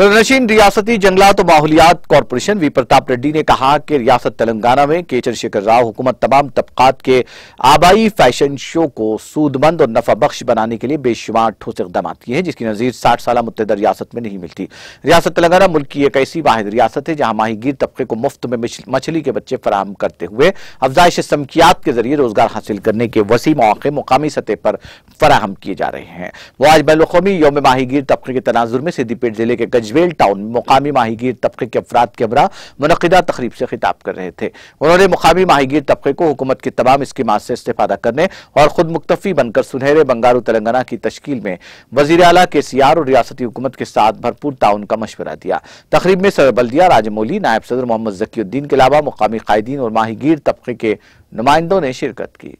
संरक्षण रियासती जंगलात और माहौलियात कॉरपोरेशन वी प्रताप रेड्डी ने कहा कि रियासत तेलंगाना में के चंद्रशेखर राव हुकूमत तमाम तबकात के आबाई फैशन शो को सूदमंद और नफा बख्श बनाने के लिए बेशुमार ठोस इकदाम किए हैं जिसकी नजीर साठ साल मुतद रियासत में नहीं मिलती रियासत तेलंगाना मुल्क की एक ऐसी वाहिद रियासत है जहां माहीगीर तबके को मुफ्त में मछली के बच्चे फराहम करते हुए अफजाइश समकियात के जरिए रोजगार हासिल करने के वसी मौके मुकामी सतह पर फराहम किए जा रहे हैं वो आज बैन अवी योम माहीगीर तबके के तनाजुर में सिद्दीपेट जिले के गज अजमेल टाउन मुकामी माहीगीर तबके के अफराद के हमरा मनदा तकरीब से खिताब कर रहे थे उन्होंने मुकामी माहीगीर तबके को हुकूमत की तमाम स्कीम से इस्तेफादा करने और खुद मुख्तफी बनकर सुनहरे बंगारू तेलंगाना की तश्ल में वजी अला के सी आर और रियाती हुकूमत के साथ भरपूर ताउन का मशवरा दिया तकरीब में सदर बल्दिया राजमोली नायब सदर मोहम्मद जकीउद्दीन के अलावा मुकामी कायदीन और माहीगीर तबके के नुमाइंदों ने शिरकत की